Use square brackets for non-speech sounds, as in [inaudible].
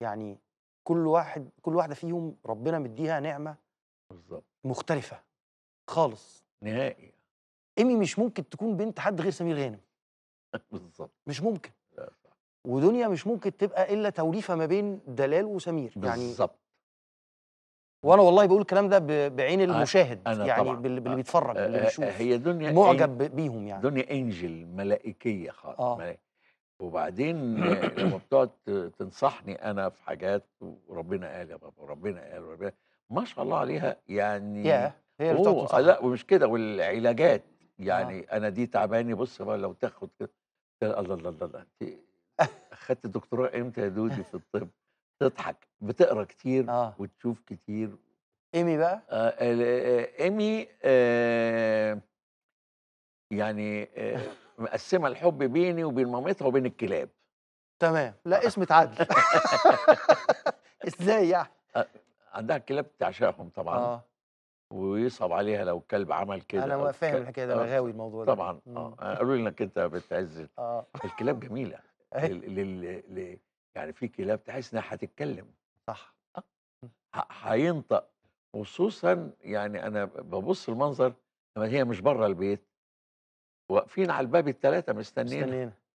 يعني كل واحد كل واحده فيهم ربنا مديها نعمه بالظبط مختلفه خالص نهائي ايمي مش ممكن تكون بنت حد غير سمير غانم [laughs] بالظبط مش ممكن لا صح. ودنيا مش ممكن تبقى الا توليفه ما بين دلال وسمير يعني بالظبط وانا والله بقول الكلام ده بعين المشاهد أنا يعني طبعا. باللي آه، بيتفرج آه، اللي آه، بيشوف هي دنيا معجب بيهم يعني دنيا انجل ملائكيه خالص آه. ملائكة. وبعدين لما بتقعد تنصحني انا في حاجات وربنا قال يا بابا وربنا قال وربنا ما شاء الله عليها يعني يا هي اللي لا ومش كده والعلاجات آه. يعني آه. انا دي تعباني بص بقى لو تاخد كده الله الله الله الله انت [laughs] اخدت دكتوراه امتى يا دودي في الطب تضحك بتقرا كتير آه. وتشوف كتير ايمي بقى آه, آه،, آه، ايمي آه يعني آه مقسمه الحب بيني وبين مامتها وبين الكلاب تمام لا آه. اسم اتعدل [laughs] ازاي يعني عندها كلاب تعشقهم طبعا آه. ويصعب عليها لو الكلب عمل كده انا فاهم الحكايه ده انا آه، غاوي الموضوع ده طبعا آه،, اه قالوا لي انك انت بتعز [laughs] اه الكلاب جميله لل... لل... ل... يعني في كلاب تحس انها هتتكلم صح هينطق خصوصا يعني انا ببص المنظر لما هي مش بره البيت واقفين على الباب الثلاثه مستنيين